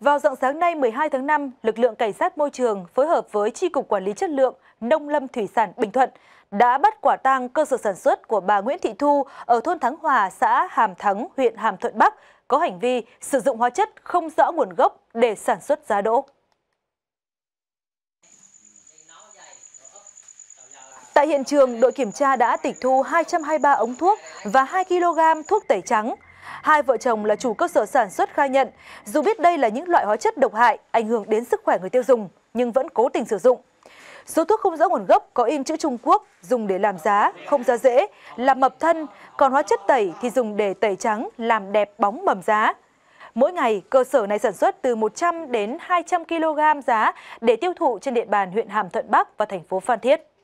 Vào dạng sáng nay 12 tháng 5, lực lượng cảnh sát môi trường phối hợp với Tri Cục Quản lý Chất lượng Nông Lâm Thủy sản Bình Thuận đã bắt quả tang cơ sở sản xuất của bà Nguyễn Thị Thu ở thôn Thắng Hòa, xã Hàm Thắng, huyện Hàm Thuận Bắc có hành vi sử dụng hóa chất không rõ nguồn gốc để sản xuất giá đỗ. Tại hiện trường, đội kiểm tra đã tịch thu 223 ống thuốc và 2 kg thuốc tẩy trắng, Hai vợ chồng là chủ cơ sở sản xuất khai nhận, dù biết đây là những loại hóa chất độc hại ảnh hưởng đến sức khỏe người tiêu dùng nhưng vẫn cố tình sử dụng. Số thuốc không rõ nguồn gốc có in chữ Trung Quốc dùng để làm giá, không ra dễ, làm mập thân, còn hóa chất tẩy thì dùng để tẩy trắng, làm đẹp bóng mầm giá. Mỗi ngày, cơ sở này sản xuất từ 100 đến 200 kg giá để tiêu thụ trên địa bàn huyện Hàm Thuận Bắc và thành phố Phan Thiết.